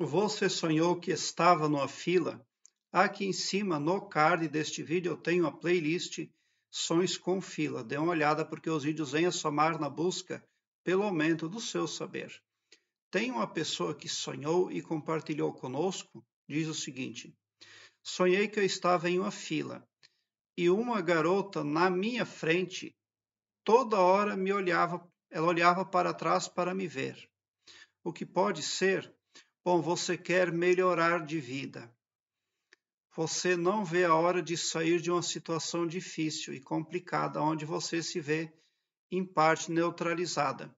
Você sonhou que estava numa fila? Aqui em cima, no card deste vídeo, eu tenho a playlist Sonhos com Fila. Dê uma olhada porque os vídeos vêm a somar na busca pelo aumento do seu saber. Tem uma pessoa que sonhou e compartilhou conosco, diz o seguinte: Sonhei que eu estava em uma fila e uma garota na minha frente toda hora me olhava, ela olhava para trás para me ver. O que pode ser Bom, você quer melhorar de vida. Você não vê a hora de sair de uma situação difícil e complicada, onde você se vê, em parte, neutralizada.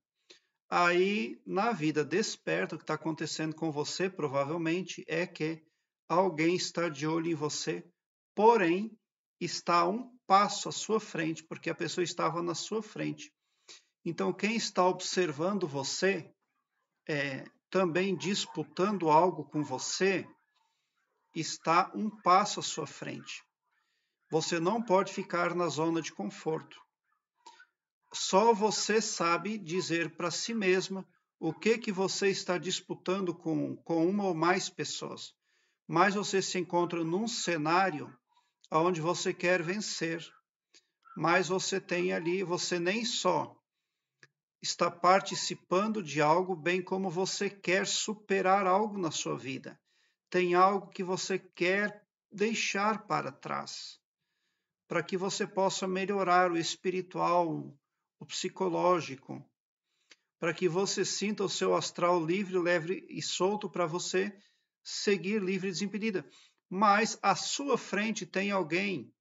Aí, na vida desperta, o que está acontecendo com você, provavelmente, é que alguém está de olho em você, porém, está um passo à sua frente, porque a pessoa estava na sua frente. Então, quem está observando você é, também disputando algo com você, está um passo à sua frente. Você não pode ficar na zona de conforto. Só você sabe dizer para si mesma o que que você está disputando com, com uma ou mais pessoas. Mas você se encontra num cenário onde você quer vencer, mas você tem ali, você nem só está participando de algo, bem como você quer superar algo na sua vida. Tem algo que você quer deixar para trás, para que você possa melhorar o espiritual, o psicológico, para que você sinta o seu astral livre, leve e solto para você seguir livre e desimpedida. Mas à sua frente tem alguém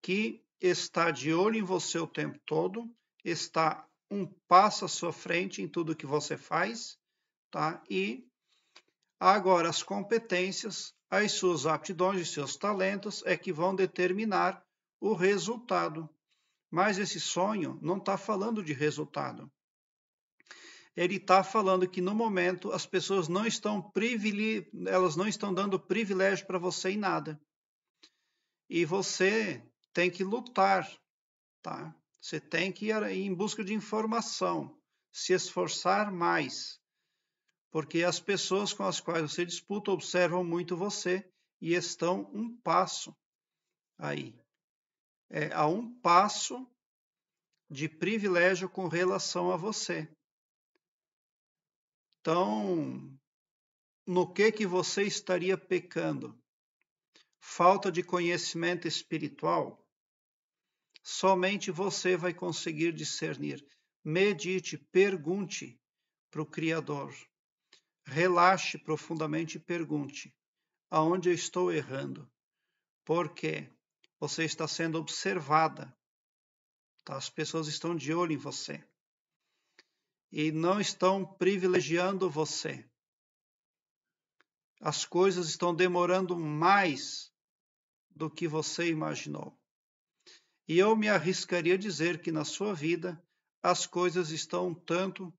que está de olho em você o tempo todo, está um passo à sua frente em tudo que você faz, tá? E agora as competências, as suas aptidões e seus talentos é que vão determinar o resultado. Mas esse sonho não está falando de resultado. Ele está falando que no momento as pessoas não estão privile... elas não estão dando privilégio para você em nada. E você tem que lutar, tá? Você tem que ir em busca de informação, se esforçar mais, porque as pessoas com as quais você disputa observam muito você e estão um passo aí. É, a um passo de privilégio com relação a você. Então, no que que você estaria pecando? Falta de conhecimento espiritual? Somente você vai conseguir discernir. Medite, pergunte para o Criador. Relaxe profundamente e pergunte: aonde eu estou errando? Porque você está sendo observada. Tá? As pessoas estão de olho em você e não estão privilegiando você. As coisas estão demorando mais do que você imaginou. E eu me arriscaria a dizer que na sua vida as coisas estão um tanto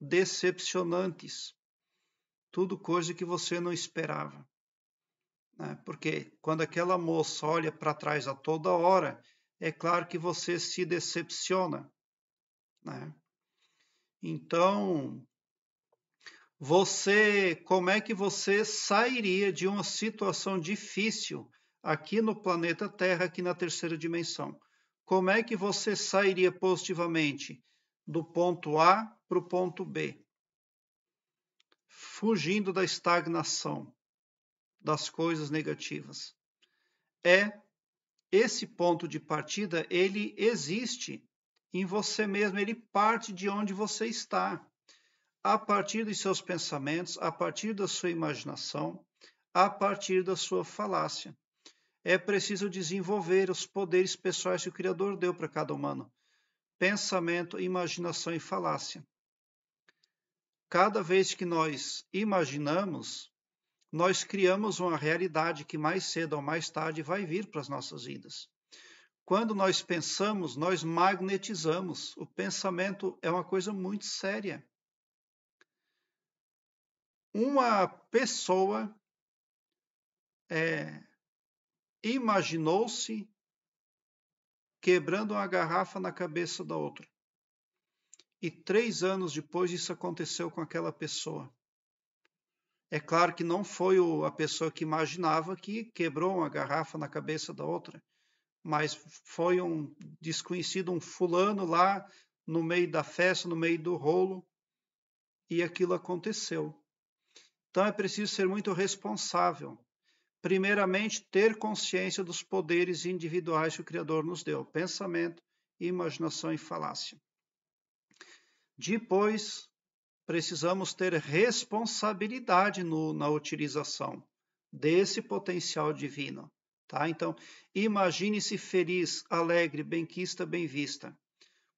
decepcionantes. Tudo coisa que você não esperava. Né? Porque quando aquela moça olha para trás a toda hora, é claro que você se decepciona. Né? Então, você, como é que você sairia de uma situação difícil aqui no planeta Terra, aqui na terceira dimensão? como é que você sairia positivamente do ponto A para o ponto B? Fugindo da estagnação, das coisas negativas. É esse ponto de partida, ele existe em você mesmo, ele parte de onde você está. A partir dos seus pensamentos, a partir da sua imaginação, a partir da sua falácia é preciso desenvolver os poderes pessoais que o Criador deu para cada humano: pensamento, imaginação e falácia. Cada vez que nós imaginamos, nós criamos uma realidade que mais cedo ou mais tarde vai vir para as nossas vidas. Quando nós pensamos, nós magnetizamos. O pensamento é uma coisa muito séria. Uma pessoa é, imaginou-se quebrando uma garrafa na cabeça da outra. E três anos depois isso aconteceu com aquela pessoa. É claro que não foi a pessoa que imaginava que quebrou uma garrafa na cabeça da outra, mas foi um desconhecido, um fulano lá no meio da festa, no meio do rolo, e aquilo aconteceu. Então é preciso ser muito responsável Primeiramente, ter consciência dos poderes individuais que o Criador nos deu: pensamento, imaginação e falácia. Depois, precisamos ter responsabilidade no, na utilização desse potencial divino. Tá? Então, imagine-se feliz, alegre, benquista, bem-vista.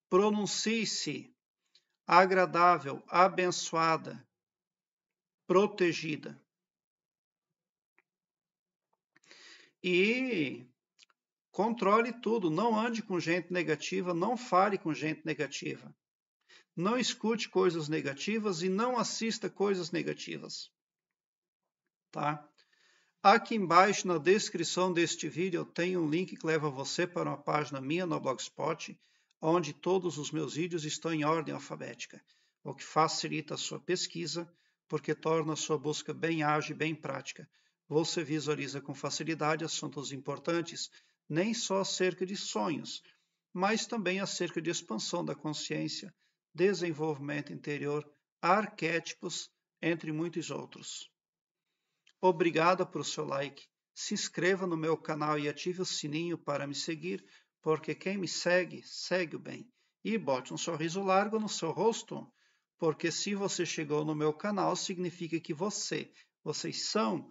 Pronuncie-se agradável, abençoada, protegida. e controle tudo. Não ande com gente negativa, não fale com gente negativa. Não escute coisas negativas e não assista coisas negativas. Tá? Aqui embaixo na descrição deste vídeo eu tenho um link que leva você para uma página minha no Blogspot, onde todos os meus vídeos estão em ordem alfabética, o que facilita a sua pesquisa, porque torna a sua busca bem ágil e bem prática você visualiza com facilidade assuntos importantes, nem só acerca de sonhos, mas também acerca de expansão da consciência, desenvolvimento interior, arquétipos, entre muitos outros. Obrigada por seu like. Se inscreva no meu canal e ative o sininho para me seguir, porque quem me segue, segue o bem. E bote um sorriso largo no seu rosto, porque se você chegou no meu canal, significa que você, vocês são